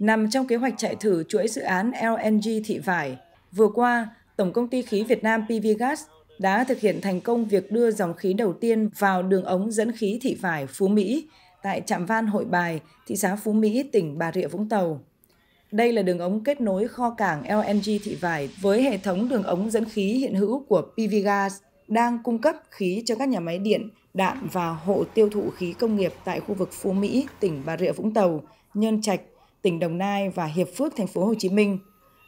nằm trong kế hoạch chạy thử chuỗi dự án LNG thị vải. Vừa qua, Tổng công ty khí Việt Nam PVGas đã thực hiện thành công việc đưa dòng khí đầu tiên vào đường ống dẫn khí thị vải Phú Mỹ tại trạm van Hội Bài, thị xã Phú Mỹ, tỉnh Bà Rịa Vũng Tàu. Đây là đường ống kết nối kho cảng LNG thị vải với hệ thống đường ống dẫn khí hiện hữu của PVGas đang cung cấp khí cho các nhà máy điện, đạm và hộ tiêu thụ khí công nghiệp tại khu vực Phú Mỹ, tỉnh Bà Rịa Vũng Tàu, Nhân Trạch, tỉnh Đồng Nai và Hiệp Phước, thành phố Hồ Chí Minh.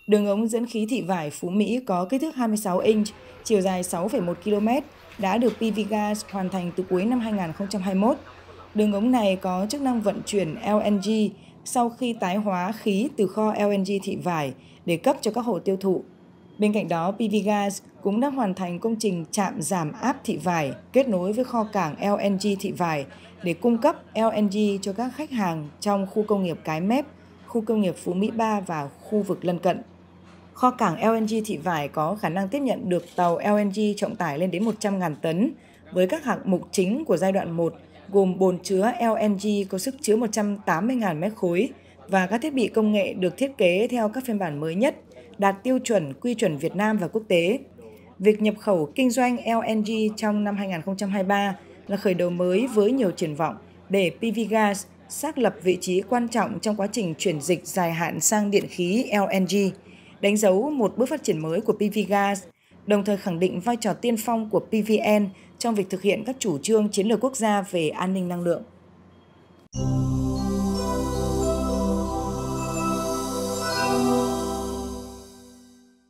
Đường ống dẫn khí thị vải Phú Mỹ có kích thước 26 inch, chiều dài 6,1 km, đã được PVGas hoàn thành từ cuối năm 2021. Đường ống này có chức năng vận chuyển LNG sau khi tái hóa khí từ kho LNG thị vải để cấp cho các hộ tiêu thụ. Bên cạnh đó, PVGas cũng đã hoàn thành công trình trạm giảm áp thị vải kết nối với kho cảng LNG thị vải để cung cấp LNG cho các khách hàng trong khu công nghiệp Cái Mép, khu công nghiệp Phú Mỹ 3 và khu vực lân cận. Kho cảng LNG Thị Vải có khả năng tiếp nhận được tàu LNG trọng tải lên đến 100.000 tấn với các hạng mục chính của giai đoạn 1 gồm bồn chứa LNG có sức chứa 180.000 mét khối và các thiết bị công nghệ được thiết kế theo các phiên bản mới nhất, đạt tiêu chuẩn quy chuẩn Việt Nam và quốc tế. Việc nhập khẩu kinh doanh LNG trong năm 2023 là khởi đầu mới với nhiều triển vọng để PV Gas xác lập vị trí quan trọng trong quá trình chuyển dịch dài hạn sang điện khí LNG, đánh dấu một bước phát triển mới của PV Gas, đồng thời khẳng định vai trò tiên phong của PVN trong việc thực hiện các chủ trương chiến lược quốc gia về an ninh năng lượng.